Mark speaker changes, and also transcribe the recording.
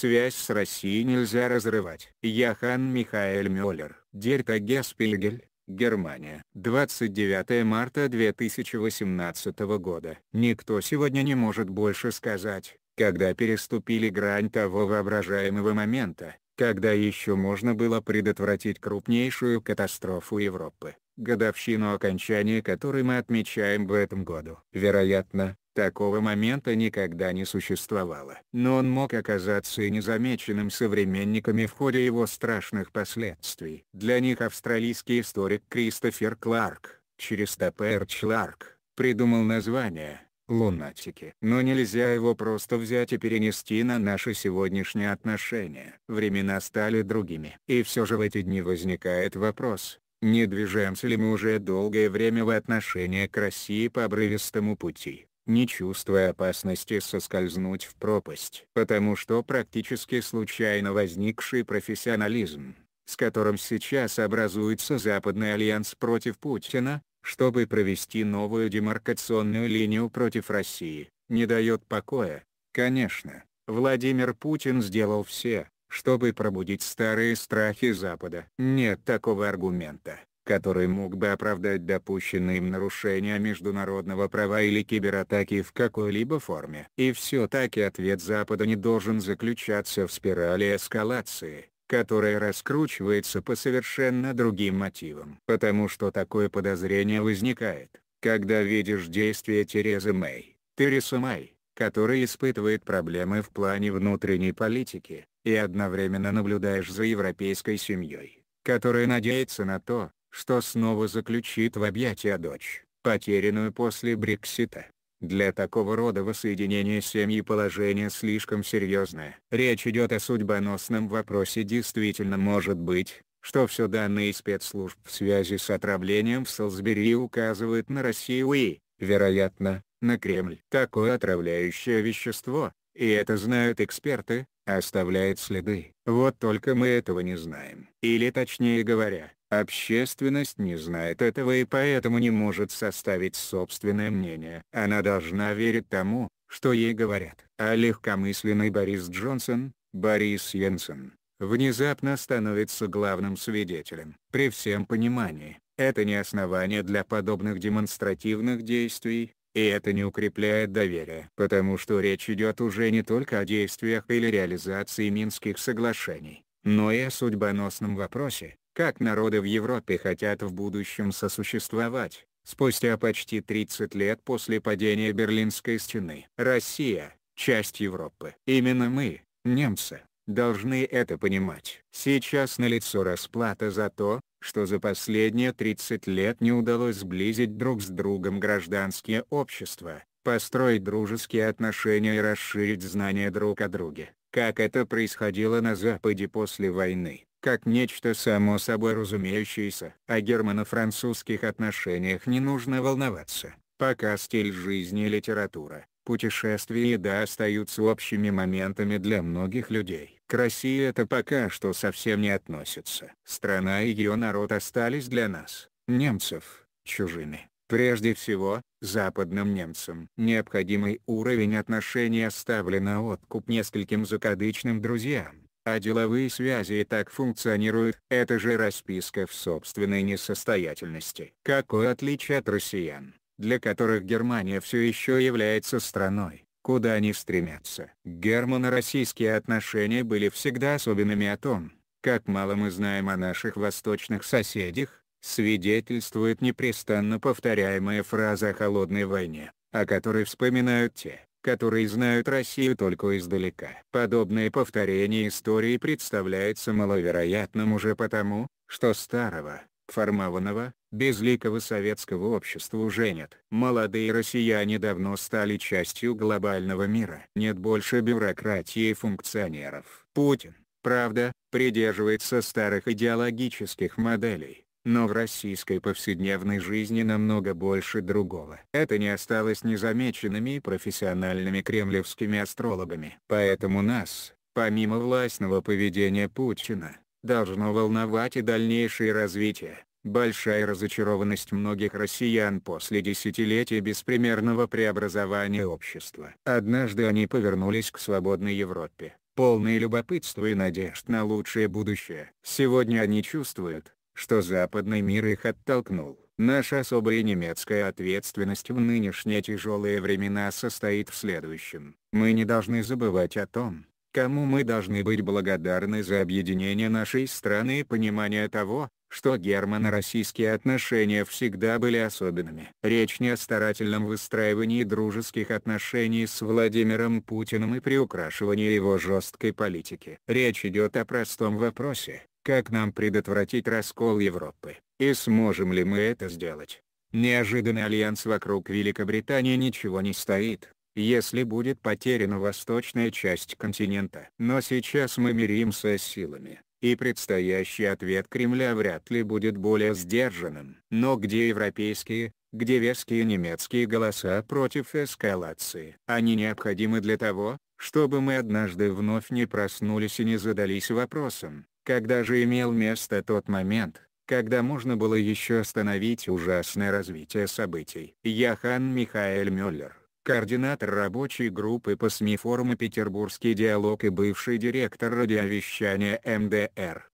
Speaker 1: Связь с Россией нельзя разрывать. Яхан Михаэль Мюллер, Дерта Геспильгель, Германия. 29 марта 2018 года. Никто сегодня не может больше сказать, когда переступили грань того воображаемого момента, когда еще можно было предотвратить крупнейшую катастрофу Европы, годовщину окончания которой мы отмечаем в этом году. Вероятно, Такого момента никогда не существовало. Но он мог оказаться и незамеченным современниками в ходе его страшных последствий. Для них австралийский историк Кристофер Кларк, через Т.П.Р. Чларк, придумал название «Лунатики». Но нельзя его просто взять и перенести на наши сегодняшние отношения. Времена стали другими. И все же в эти дни возникает вопрос, не движемся ли мы уже долгое время в отношении к России по обрывистому пути? не чувствуя опасности соскользнуть в пропасть. Потому что практически случайно возникший профессионализм, с которым сейчас образуется Западный альянс против Путина, чтобы провести новую демаркационную линию против России, не дает покоя. Конечно, Владимир Путин сделал все, чтобы пробудить старые страхи Запада. Нет такого аргумента, который мог бы оправдать допущенные им нарушения международного права или кибератаки в какой-либо форме. И все-таки ответ Запада не должен заключаться в спирали эскалации, которая раскручивается по совершенно другим мотивам. Потому что такое подозрение возникает, когда видишь действия Терезы Мэй, Тереса Мэй, которая испытывает проблемы в плане внутренней политики, и одновременно наблюдаешь за европейской семьей, которая надеется на то, что снова заключит в объятия дочь, потерянную после Брексита. Для такого рода воссоединения семьи положение слишком серьезное. Речь идет о судьбоносном вопросе действительно может быть, что все данные спецслужб в связи с отравлением в Солсбери указывают на Россию и, вероятно, на Кремль. Такое отравляющее вещество, и это знают эксперты, оставляет следы. Вот только мы этого не знаем. Или точнее говоря, Общественность не знает этого и поэтому не может составить собственное мнение. Она должна верить тому, что ей говорят. А легкомысленный Борис Джонсон, Борис Йенсен, внезапно становится главным свидетелем. При всем понимании, это не основание для подобных демонстративных действий, и это не укрепляет доверие. Потому что речь идет уже не только о действиях или реализации Минских соглашений, но и о судьбоносном вопросе, как народы в Европе хотят в будущем сосуществовать, спустя почти 30 лет после падения Берлинской стены. Россия – часть Европы. Именно мы, немцы, должны это понимать. Сейчас налицо расплата за то, что за последние 30 лет не удалось сблизить друг с другом гражданские общества, построить дружеские отношения и расширить знания друг о друге, как это происходило на Западе после войны как нечто само собой разумеющееся. О германо-французских отношениях не нужно волноваться, пока стиль жизни и литература, путешествия и еда остаются общими моментами для многих людей. К России это пока что совсем не относится. Страна и ее народ остались для нас, немцев, чужими. Прежде всего, западным немцам. Необходимый уровень отношений оставлен на откуп нескольким закадычным друзьям, а деловые связи и так функционируют. Это же расписка в собственной несостоятельности. Какое отличие от россиян, для которых Германия все еще является страной, куда они стремятся. Германо-российские отношения были всегда особенными о том, как мало мы знаем о наших восточных соседях, свидетельствует непрестанно повторяемая фраза о холодной войне, о которой вспоминают те, которые знают Россию только издалека. Подобное повторение истории представляется маловероятным уже потому, что старого, формованного, безликого советского общества уже нет. Молодые россияне давно стали частью глобального мира. Нет больше бюрократии и функционеров. Путин, правда, придерживается старых идеологических моделей, но в российской повседневной жизни намного больше другого. Это не осталось незамеченными профессиональными кремлевскими астрологами. Поэтому нас, помимо властного поведения Путина, должно волновать и дальнейшее развитие. Большая разочарованность многих россиян после десятилетия беспримерного преобразования общества. Однажды они повернулись к свободной Европе, полные любопытства и надежд на лучшее будущее. Сегодня они чувствуют, что западный мир их оттолкнул. Наша особая немецкая ответственность в нынешние тяжелые времена состоит в следующем. Мы не должны забывать о том, кому мы должны быть благодарны за объединение нашей страны и понимание того, что германо-российские отношения всегда были особенными. Речь не о старательном выстраивании дружеских отношений с Владимиром Путиным и приукрашивании его жесткой политики. Речь идет о простом вопросе, как нам предотвратить раскол Европы, и сможем ли мы это сделать. Неожиданно альянс вокруг Великобритании ничего не стоит, если будет потеряна восточная часть континента. Но сейчас мы миримся с силами, и предстоящий ответ Кремля вряд ли будет более сдержанным. Но где европейские, где веские немецкие голоса против эскалации? Они необходимы для того, чтобы мы однажды вновь не проснулись и не задались вопросом, когда же имел место тот момент, когда можно было еще остановить ужасное развитие событий. Яхан Михаэль Мюллер, координатор рабочей группы по СМИ форума «Петербургский диалог» и бывший директор радиовещания МДР,